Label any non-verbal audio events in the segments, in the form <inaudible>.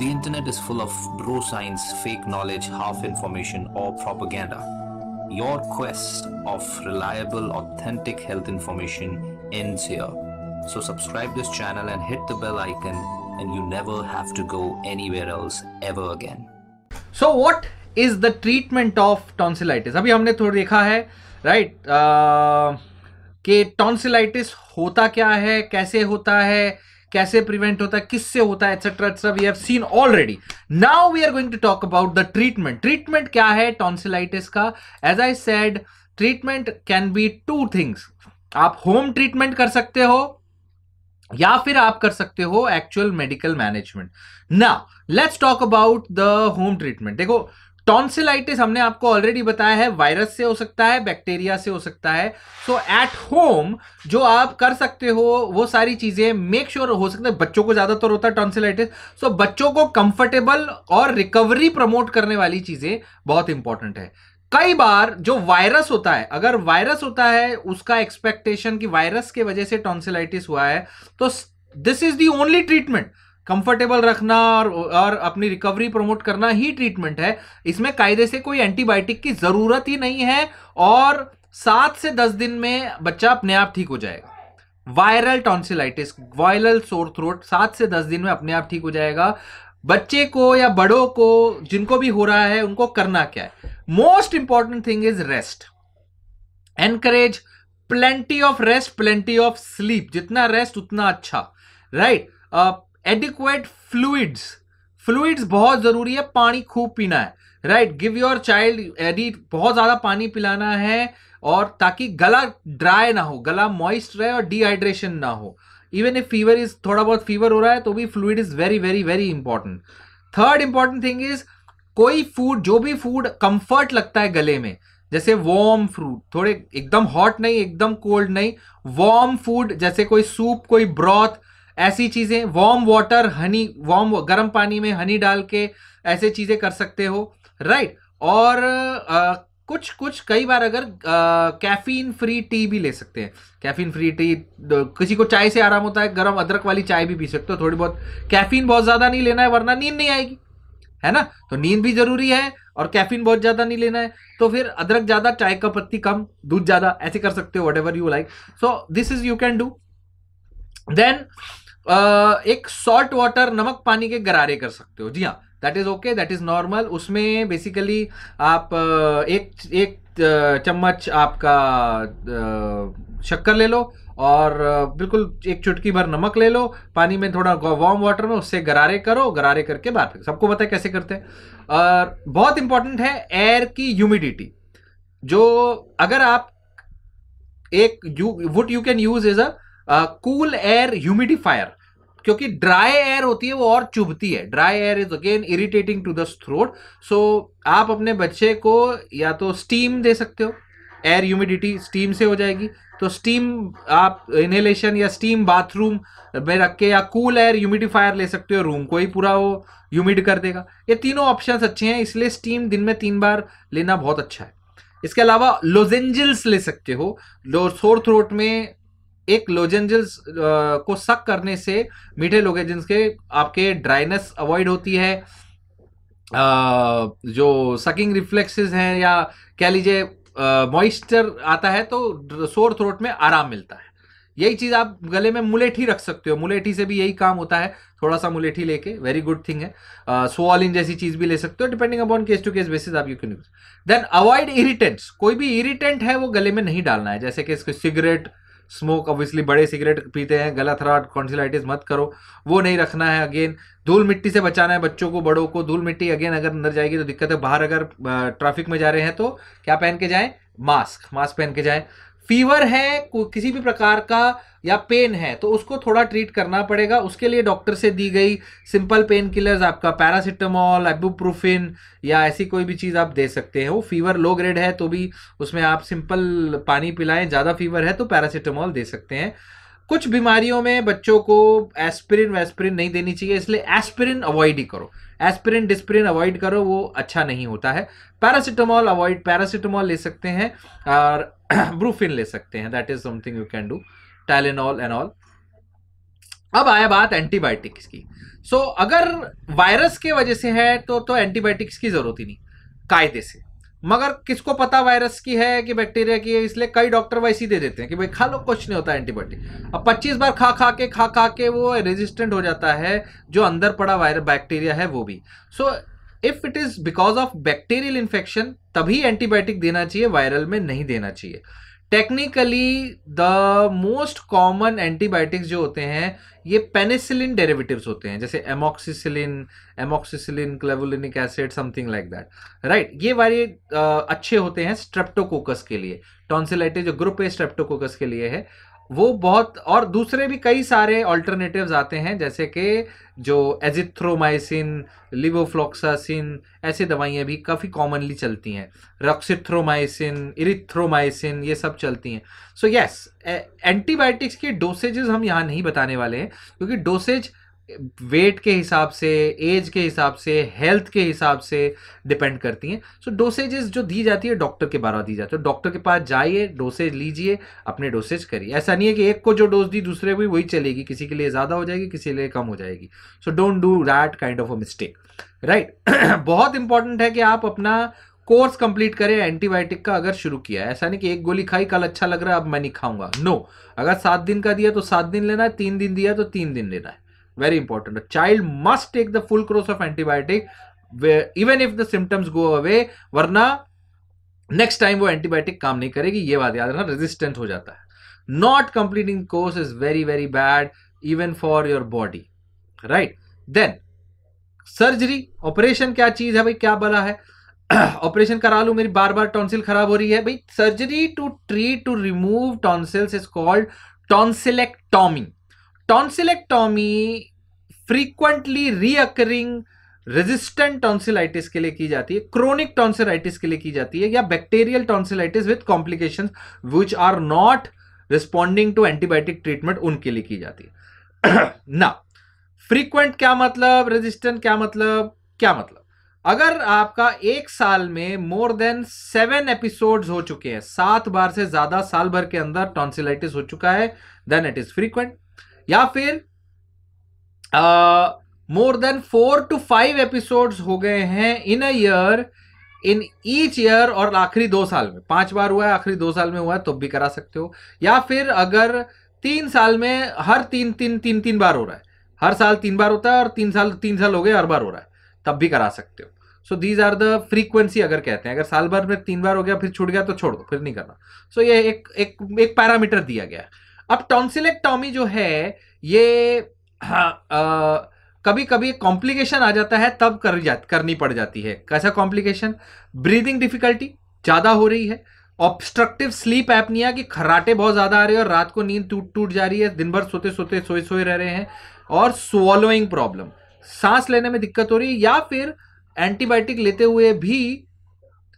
The internet is full of bro science, fake knowledge, half information, or propaganda. Your quest of reliable, authentic health information ends here. So subscribe this channel and hit the bell icon and you never have to go anywhere else ever again. So what is the treatment of tonsillitis? अभी हमने थोड़ा देखा है right? uh, कि tonsillitis होता क्या है कैसे होता है कैसे प्रिवेंट होता है किससे होता है etcetera etcetera we have seen already now we are going to talk about the treatment treatment क्या है टॉन्सिलाइटिस का as I said treatment can be two things आप होम ट्रीटमेंट कर सकते हो या फिर आप कर सकते हो एक्चुअल मेडिकल मैनेजमेंट ना let's talk about the home treatment देखो टॉन्सिलाइटिस हमने आपको ऑलरेडी बताया है वायरस से हो सकता है बैक्टीरिया से हो सकता है सो एट होम जो आप कर सकते हो वो सारी चीज़ें मेक श्योर हो सकता है बच्चों को ज़्यादातर होता है टॉन्सिलाइटिस सो बच्चों को कंफर्टेबल और रिकवरी प्रमोट करने वाली चीज़ें बहुत इंपॉर्टेंट है कई बार जो वायरस होता है अगर वायरस होता है उसका एक्सपेक्टेशन कि वायरस के वजह से टॉन्सिलाइटिस हुआ है तो this is the only treatment comfortable रखना और और अपनी रिकवरी प्रमोट करना ही ट्रीटमेंट है इसमें कायदे से कोई एंटीबायोटिक की ज़रूरत ही नहीं है और सात से दस दिन में बच्चा अपने आप ठीक हो जाएगा viral tonsillitis viral sore throat सात से दस दिन में अपने आप ठीक हो जाएगा बच्चे को या बड़ों को जिनको भी हो रहा है उनको करना क्या है most important thing is rest encourage plenty of rest plenty of sleep जितना रेस्ट उतना अच्छा right right? Adequate fluids fluids बहुत ज़रूरी है पानी खूब पीना है राइट गिव योर चाइल्ड एडी बहुत ज़्यादा पानी पिलाना है और ताकि गला ड्राई ना हो गला मॉइस्ट रहे और डिहाइड्रेशन ना हो इवन इफ फीवर इज थोड़ा बहुत फीवर हो रहा है तो भी fluid is very very very important third important thing is कोई फूड जो भी फूड कंफर्ट लगता है गले में जैसे वॉर्म फ्रूट थोड़े एकदम हॉट नहीं एकदम कोल्ड नहीं वार्म फूड जैसे कोई सूप कोई ब्रॉथ ऐसी चीज़ें वार्म वाटर हनी वार्म गर्म पानी में हनी डाल के ऐसे चीज़ें कर सकते हो राइट और आ, कुछ कुछ कई बार अगर कैफीन फ्री टी भी ले सकते हैं कैफीन फ्री टी किसी को चाय से आराम होता है गर्म अदरक वाली चाय भी पी सकते हो थोड़ी बहुत कैफीन बहुत ज़्यादा नहीं लेना है वरना नींद नहीं आएगी है ना तो नींद भी ज़रूरी है और कैफीन बहुत ज़्यादा नहीं लेना है तो फिर अदरक ज़्यादा चाय का पत्ती कम दूध ज़्यादा ऐसे कर सकते हो whatever you like so this is you can do then एक सॉल्ट वाटर नमक पानी के गरारे कर सकते हो जी हाँ that is okay that is normal उसमें बेसिकली आप एक एक चम्मच आपका शक्कर ले लो और बिल्कुल एक चुटकी भर नमक ले लो पानी में थोड़ा वार्म वाटर में उससे गरारे करो गरारे करके बाहर फेंको सबको पता है कैसे करते हैं और बहुत इंपॉर्टेंट है एयर की ह्यूमिडिटी जो अगर आप एक you what you can use is a cool air humidifier क्योंकि ड्राई एयर होती है वो और चुभती है dry air is again irritating to the throat so आप अपने बच्चे को या तो स्टीम दे सकते हो एयर ह्यूमिडिटी स्टीम से हो जाएगी तो स्टीम आप इनहेलेशन या स्टीम बाथरूम में रख के या कूल एयर ह्यूमिडिफायर ले सकते हो रूम को ही पूरा वो ह्यूमिड कर देगा ये तीनों ऑप्शन अच्छे हैं इसलिए स्टीम दिन में तीन बार लेना बहुत अच्छा है इसके अलावा लोजेंजल्स ले सकते हो जो सोर थ्रोट में एक लोजेंजल्स को सक करने से मीठे लोजेंजल्स के आपके ड्राइनेस अवॉइड होती है आ, जो सकिंग रिफ्लेक्सेस हैं या कह लीजिए मॉइस्चर आता है तो सोर थ्रोट में आराम मिलता है यही चीज़ आप गले में मुलेठी रख सकते हो मुलेठी से भी यही काम होता है थोड़ा सा मुलेठी लेके वेरी गुड थिंग है सोवालिन जैसी चीज़ भी ले सकते हो depending upon case to case basis आप you can use then avoid irritants कोई भी इरिटेंट है वो गले में नहीं डालना है जैसे कि सिगरेट स्मोक ऑब्वियसली बड़े सिगरेट पीते हैं गला थराट कॉन्सिलाइटिस मत करो वो नहीं रखना है अगेन धूल मिट्टी से बचाना है बच्चों को बड़ों को धूल मिट्टी अगेन अगर अंदर जाएगी तो दिक्कत है बाहर अगर ट्रैफिक में जा रहे हैं तो क्या पहन के जाएं मास्क मास्क पहन के जाएं फीवर है किसी भी प्रकार का या पेन है तो उसको थोड़ा ट्रीट करना पड़ेगा उसके लिए डॉक्टर से दी गई सिंपल पेन किलर्स आपका पैरासिटामोल एबुप्रोफिन या ऐसी कोई भी चीज़ आप दे सकते हैं वो फीवर लो ग्रेड है तो भी उसमें आप सिंपल पानी पिलाएं ज़्यादा फीवर है तो पैरासिटामोल दे सकते हैं कुछ बीमारियों में बच्चों को एस्पिरिन वेस्पिरिन नहीं देनी चाहिए इसलिए एस्पिरिन अवॉइड ही करो एस्पिरिन डिस्प्रिन अवॉइड करो वो अच्छा नहीं होता है पैरासिटामॉल अवॉइड पैरासिटामॉल ले सकते हैं और ब्रूफिन <clears throat> ले सकते हैं that is something you can do Tylenol and all अब आया बात एंटीबायोटिक्स की सो so, अगर वायरस के वजह से है तो तो एंटीबायोटिक्स की जरूरत ही नहीं कायदे से मगर किसको पता वायरस की है कि बैक्टीरिया की है इसलिए कई डॉक्टर वैसी दे देते हैं कि भाई खा लो कुछ नहीं होता एंटीबायोटिक अब 25 बार खा खा के खा खा के वो रेजिस्टेंट हो जाता है जो अंदर पड़ा वायरस बैक्टीरिया है वो भी so if it is because of bacterial infection तभी एंटीबायोटिक देना चाहिए वायरल में नहीं देना चाहिए technically the most common antibiotics जो होते हैं ये पेनिसिलिन डेरिवेटिव्स होते हैं जैसे amoxicillin amoxicillin clavulanic acid something like that right ये वाले अच्छे होते हैं स्ट्रेप्टोकोकस के लिए टॉन्सिलाइटिस जो ग्रुप है स्ट्रेप्टोकोकस के लिए है वो बहुत और दूसरे भी कई सारे ऑल्टरनेटिव्स आते हैं जैसे कि जो एजिथ्रोमाइसिन लिवोफ्लोक्सासिन ऐसी दवाइयाँ भी काफ़ी कॉमनली चलती हैं रक्सिथ्रोमाइसिन इरिथ्रोमाइसिन ये सब चलती हैं सो यस एंटीबायोटिक्स के डोसेजेस हम यहाँ नहीं बताने वाले हैं क्योंकि डोसेज वेट के हिसाब से एज के हिसाब से हेल्थ के हिसाब से डिपेंड करती हैं सो so, डोसेजेस जो दी जाती है डॉक्टर के बारा दी जाती है डॉक्टर के पास जाइए डोसेज लीजिए अपने डोसेज करिए ऐसा नहीं है कि एक को जो डोज दी दूसरे को वही चलेगी किसी के लिए ज़्यादा हो जाएगी किसी के लिए कम हो जाएगी so don't do that kind of a mistake right बहुत इंपॉर्टेंट है कि आप अपना कोर्स कंप्लीट करें एंटीबायोटिक का अगर शुरू किया ऐसा नहीं कि एक गोली खाई कल अच्छा लग रहा है अब मैं नहीं खाऊंगा नो no. अगर सात दिन का दिया तो सात दिन लेना है तीन दिन दिया तो तीन दिन लेना है very important child must take the full full of antibiotic antibiotic where even if the symptoms वरना नेक्स्ट टाइम वो एंटीबायोटिक काम नहीं करेगी ये बात याद रखना रेजिस्टेंट हो जाता है not completing course is very very bad even for your body right then surgery operation क्या चीज है भाई क्या बला है ऑपरेशन <clears throat> करा लू मेरी बार बार टॉन्सिल खराब हो रही है भाई surgery to treat to remove tonsils is called tonsillectomy tonsillectomy frequently recurring resistant tonsillitis के लिए की जाती है क्रोनिक टॉन्सिलाइटिस के लिए की जाती है या bacterial tonsillitis with complication which are not responding to antibiotic treatment उनके लिए की जाती है ना <clears throat> फ्रीक्वेंट क्या मतलब रेजिस्टेंट क्या मतलब क्या मतलब अगर आपका एक साल में मोर देन सेवन एपिसोड्स हो चुके हैं सात बार से ज्यादा साल भर के अंदर टॉन्सिलाइटिस हो चुका है देन इट इज फ्रीक्वेंट या फिर more than four to five episodes हो गए हैं in a year in each year और आखिरी दो साल में पांच बार हुआ है आखिरी दो साल में हुआ है तो भी करा सकते हो या फिर अगर तीन साल में हर तीन तीन तीन तीन बार हो रहा है हर साल तीन बार होता है और तीन साल तीन साल हो गए हर बार हो रहा है तब भी करा सकते हो so these are the frequency अगर कहते हैं अगर साल भर में तीन बार हो गया फिर छूट गया तो छोड़ दो फिर नहीं करना सो so, ये एक एक एक पैरामीटर दिया गया है अब टॉन्सिलेक्टॉमी जो है ये आ, कभी कभी कॉम्प्लिकेशन आ जाता है तब कर जा करनी पड़ जाती है कैसा कॉम्प्लिकेशन ब्रीदिंग डिफिकल्टी ज़्यादा हो रही है ऑब्स्ट्रक्टिव स्लीप एपनिया कि खराटे बहुत ज़्यादा आ रहे हैं और रात को नींद टूट टूट जा रही है दिन भर सोते सोते सोए सोए रह रहे हैं और स्वॉलोइंग प्रॉब्लम सांस लेने में दिक्कत हो रही है या फिर एंटीबायोटिक लेते हुए भी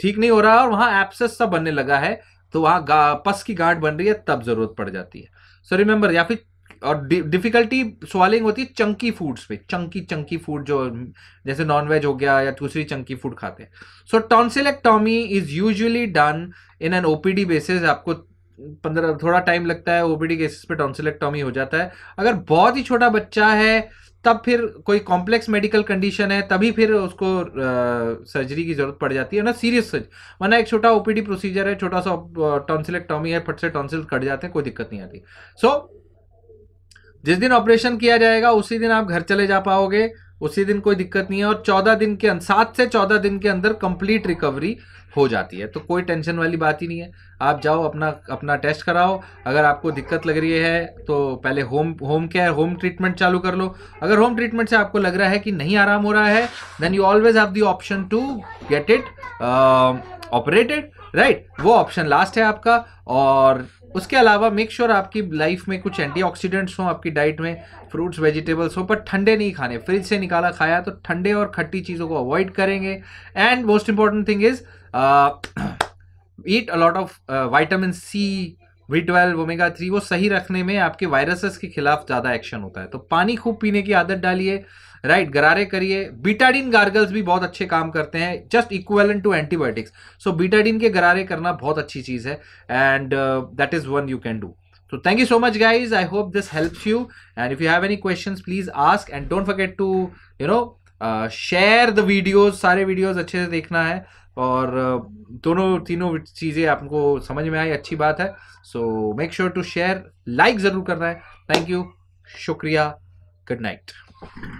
ठीक नहीं हो रहा और वहां एप्सेस सब बनने लगा है तो वहाँ पस की गांठ बन रही है तब जरूरत पड़ जाती है सो रिमेंबर या फिर और डिफिकल्टी सॉलिंग होती है चंकी फूड्स पे चंकी चंकी फूड जो जैसे नॉनवेज हो गया या दूसरी चंकी फूड खाते हैं so tonsillectomy is usually done in an OPD basis आपको पंद्रह थोड़ा टाइम लगता है ओपीडी केसेस पे टॉन्सिलेक्टॉमी हो जाता है अगर बहुत ही छोटा बच्चा है तब फिर कोई कॉम्प्लेक्स मेडिकल कंडीशन है तभी फिर उसको सर्जरी की जरूरत पड़ जाती है ना सीरियस सर्जरी वरना एक छोटा ओपीडी प्रोसीजर है छोटा सा टॉन्सिलेक्टॉमी है फट से टॉन्सिल कट जाते हैं कोई दिक्कत नहीं आती सो so, जिस दिन ऑपरेशन किया जाएगा उसी दिन आप घर चले जा पाओगे उसी दिन कोई दिक्कत नहीं है और चौदह दिन के सात से चौदह दिन के अंदर कंप्लीट रिकवरी हो जाती है तो कोई टेंशन वाली बात ही नहीं है आप जाओ अपना अपना टेस्ट कराओ अगर आपको दिक्कत लग रही है तो पहले home home care home treatment चालू कर लो अगर होम ट्रीटमेंट से आपको लग रहा है कि नहीं आराम हो रहा है then you always have the option to get it operated right वो ऑप्शन लास्ट है आपका और उसके अलावा मेक श्योर sure आपकी लाइफ में कुछ एंटीऑक्सीडेंट्स हों आपकी डाइट में फ्रूट्स वेजिटेबल्स हो पर ठंडे नहीं खाने फ्रिज से निकाला खाया तो ठंडे और खट्टी चीज़ों को अवॉइड करेंगे and most important thing is eat a lot of vitamin C B twelve omega three वो सही रखने में आपके वायरसेस के खिलाफ ज़्यादा एक्शन होता है तो पानी खूब पीने की आदत डालिए राइट गरारे करिए बीटाडिन गार्गल्स भी बहुत अच्छे काम करते हैं just equal to antibiotics so Betadine के गरारे करना बहुत अच्छी चीज़ है and that is one you can do तो thank you so much guys I hope this help you and if you have any question please ask and don't forget to you know share the videos सारे videos अच्छे से देखना है और uh, दोनों तीनों चीज़ें आपको समझ में आई अच्छी बात है so make sure to share like ज़रूर करना है थैंक यू शुक्रिया गुड नाइट